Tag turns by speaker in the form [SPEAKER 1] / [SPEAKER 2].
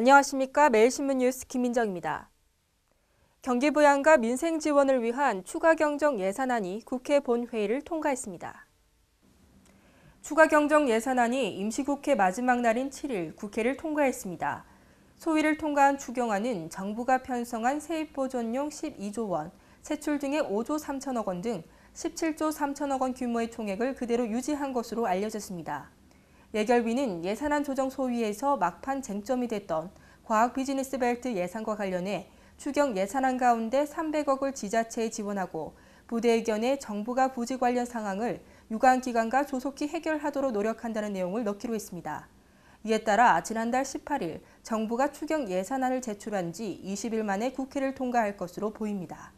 [SPEAKER 1] 안녕하십니까. 매일신문 뉴스 김민정입니다. 경기 부양과 민생 지원을 위한 추가 경정 예산안이 국회 본회의를 통과했습니다. 추가 경정 예산안이 임시국회 마지막 날인 7일 국회를 통과했습니다. 소위를 통과한 추경안은 정부가 편성한 세입 보존용 12조 원, 세출 등의 5조 3천억 원 등 17조 3천억 원 규모의 총액을 그대로 유지한 것으로 알려졌습니다. 예결위는 예산안 조정 소위에서 막판 쟁점이 됐던 과학 비즈니스 벨트 예산과 관련해 추경 예산안 가운데 300억을 지자체에 지원하고 부대 의견에 정부가 부지 관련 상황을 유관기관과 조속히 해결하도록 노력한다는 내용을 넣기로 했습니다. 이에 따라 지난달 18일 정부가 추경 예산안을 제출한 지 20일 만에 국회를 통과할 것으로 보입니다.